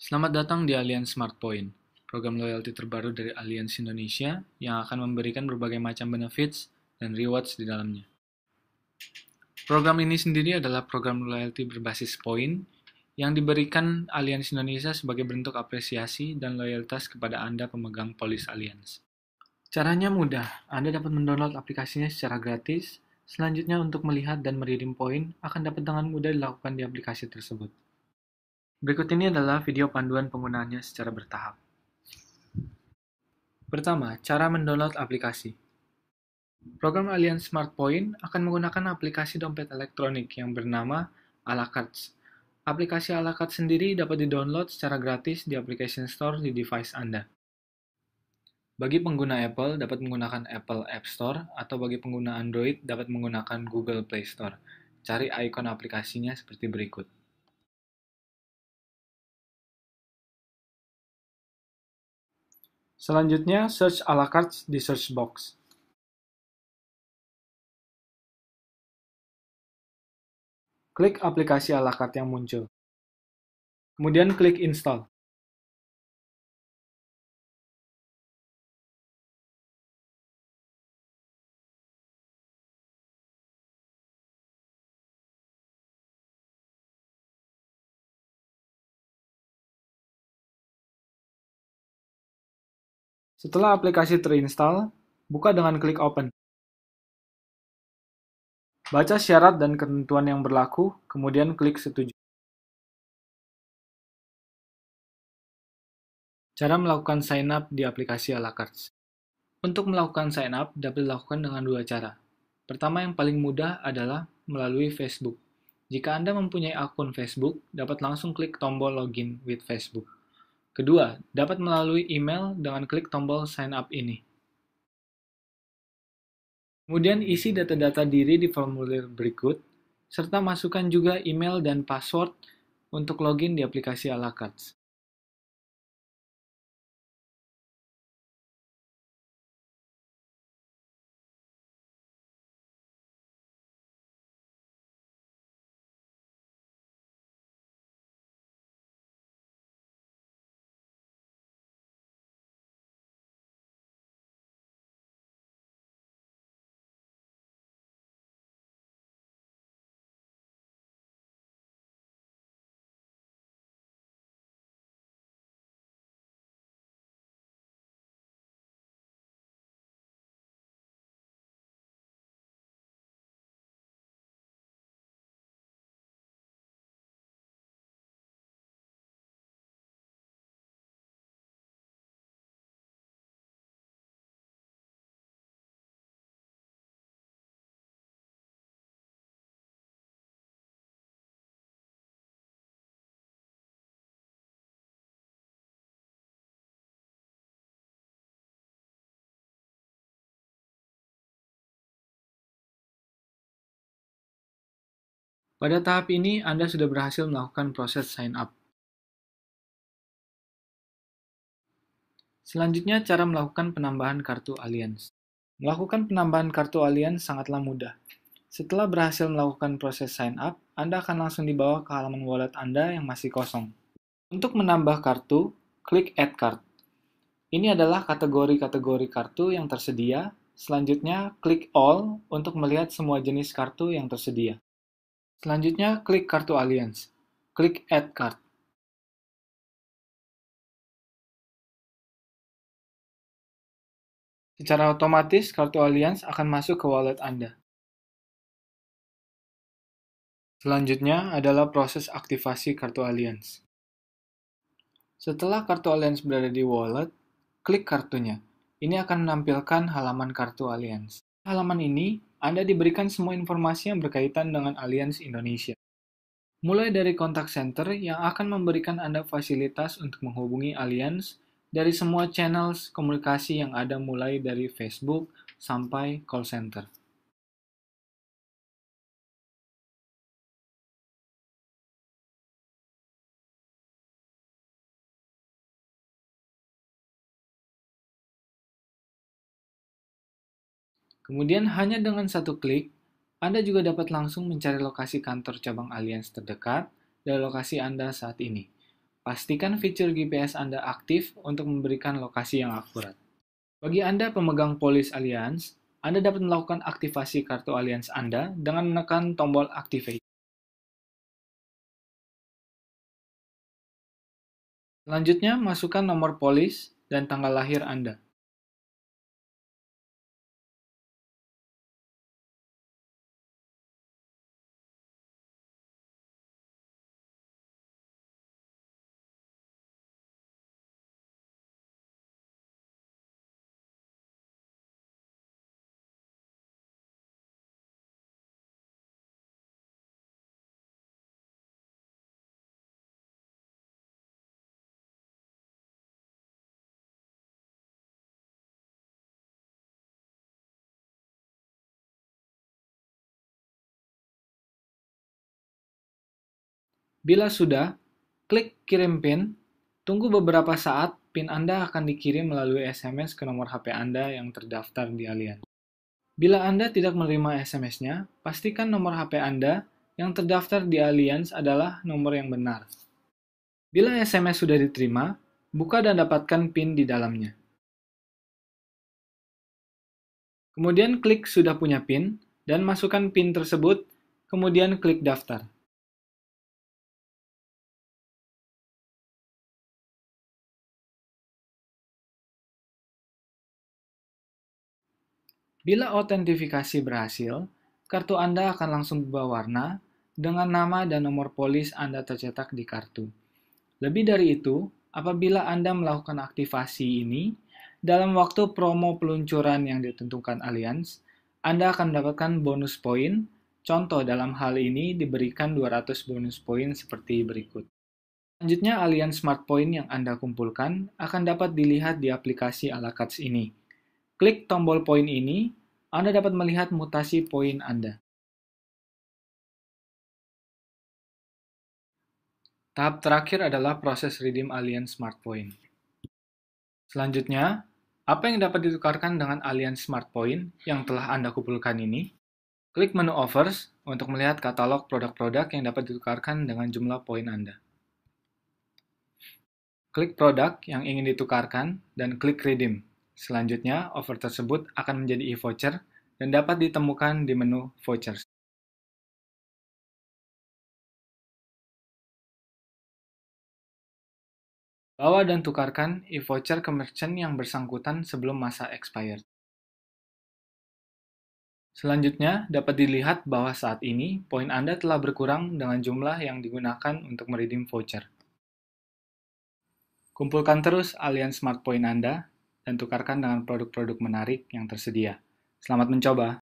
Selamat datang di Alliance Smart Point, program loyalty terbaru dari Alliance Indonesia yang akan memberikan berbagai macam benefits dan rewards di dalamnya. Program ini sendiri adalah program loyalty berbasis poin yang diberikan Alliance Indonesia sebagai bentuk apresiasi dan loyalitas kepada Anda pemegang polis Alliance. Caranya mudah, Anda dapat mendownload aplikasinya secara gratis, selanjutnya untuk melihat dan meridim poin akan dapat dengan mudah dilakukan di aplikasi tersebut. Berikut ini adalah video panduan penggunaannya secara bertahap. Pertama, cara mendownload aplikasi. Program Alien Smart Point akan menggunakan aplikasi dompet elektronik yang bernama Alacards. Aplikasi Alakarts sendiri dapat didownload secara gratis di Application Store di device Anda. Bagi pengguna Apple dapat menggunakan Apple App Store atau bagi pengguna Android dapat menggunakan Google Play Store. Cari ikon aplikasinya seperti berikut. Selanjutnya, search a la carte di search box. Klik aplikasi a la carte yang muncul. Kemudian klik install. Setelah aplikasi terinstall, buka dengan klik Open. Baca syarat dan ketentuan yang berlaku, kemudian klik Setuju. Cara melakukan sign up di aplikasi Alakarts. Untuk melakukan sign up dapat dilakukan dengan dua cara. Pertama yang paling mudah adalah melalui Facebook. Jika Anda mempunyai akun Facebook, dapat langsung klik tombol login with Facebook. Kedua, dapat melalui email dengan klik tombol sign up ini. Kemudian isi data-data diri di formulir berikut, serta masukkan juga email dan password untuk login di aplikasi Alakats. Pada tahap ini, Anda sudah berhasil melakukan proses sign up. Selanjutnya, cara melakukan penambahan kartu Allianz. Melakukan penambahan kartu Allianz sangatlah mudah. Setelah berhasil melakukan proses sign up, Anda akan langsung dibawa ke halaman wallet Anda yang masih kosong. Untuk menambah kartu, klik Add Card. Ini adalah kategori-kategori kartu yang tersedia. Selanjutnya, klik All untuk melihat semua jenis kartu yang tersedia. Selanjutnya, klik kartu Alliance. Klik Add Card. Secara otomatis, kartu Alliance akan masuk ke wallet Anda. Selanjutnya adalah proses aktivasi kartu Alliance. Setelah kartu Alliance berada di wallet, klik kartunya. Ini akan menampilkan halaman kartu Alliance. Halaman ini anda diberikan semua informasi yang berkaitan dengan Allianz Indonesia. Mulai dari kontak center yang akan memberikan Anda fasilitas untuk menghubungi Allianz dari semua channel komunikasi yang ada mulai dari Facebook sampai call center. Kemudian hanya dengan satu klik, Anda juga dapat langsung mencari lokasi kantor cabang Allianz terdekat dari lokasi Anda saat ini. Pastikan fitur GPS Anda aktif untuk memberikan lokasi yang akurat. Bagi Anda pemegang polis Allianz, Anda dapat melakukan aktivasi kartu Allianz Anda dengan menekan tombol Activate. Selanjutnya, masukkan nomor polis dan tanggal lahir Anda. Bila sudah, klik kirim PIN, tunggu beberapa saat PIN Anda akan dikirim melalui SMS ke nomor HP Anda yang terdaftar di Alian. Bila Anda tidak menerima SMS-nya, pastikan nomor HP Anda yang terdaftar di Allianz adalah nomor yang benar. Bila SMS sudah diterima, buka dan dapatkan PIN di dalamnya. Kemudian klik sudah punya PIN dan masukkan PIN tersebut, kemudian klik daftar. Bila autentifikasi berhasil, kartu Anda akan langsung berubah warna dengan nama dan nomor polis Anda tercetak di kartu. Lebih dari itu, apabila Anda melakukan aktivasi ini, dalam waktu promo peluncuran yang ditentukan Allianz, Anda akan mendapatkan bonus poin. Contoh dalam hal ini diberikan 200 bonus poin seperti berikut. Selanjutnya, Allianz Smart Point yang Anda kumpulkan akan dapat dilihat di aplikasi Alakats ini. Klik tombol poin ini, Anda dapat melihat mutasi poin Anda. Tahap terakhir adalah proses redeem alien smart point. Selanjutnya, apa yang dapat ditukarkan dengan alien smart point yang telah Anda kumpulkan ini? Klik menu offers untuk melihat katalog produk-produk yang dapat ditukarkan dengan jumlah poin Anda. Klik produk yang ingin ditukarkan dan klik redeem Selanjutnya, offer tersebut akan menjadi e-voucher dan dapat ditemukan di menu Vouchers. Bawa dan tukarkan e-voucher ke merchant yang bersangkutan sebelum masa expired. Selanjutnya, dapat dilihat bahwa saat ini poin Anda telah berkurang dengan jumlah yang digunakan untuk meredeem voucher. Kumpulkan terus alian smart point Anda dan tukarkan dengan produk-produk menarik yang tersedia. Selamat mencoba!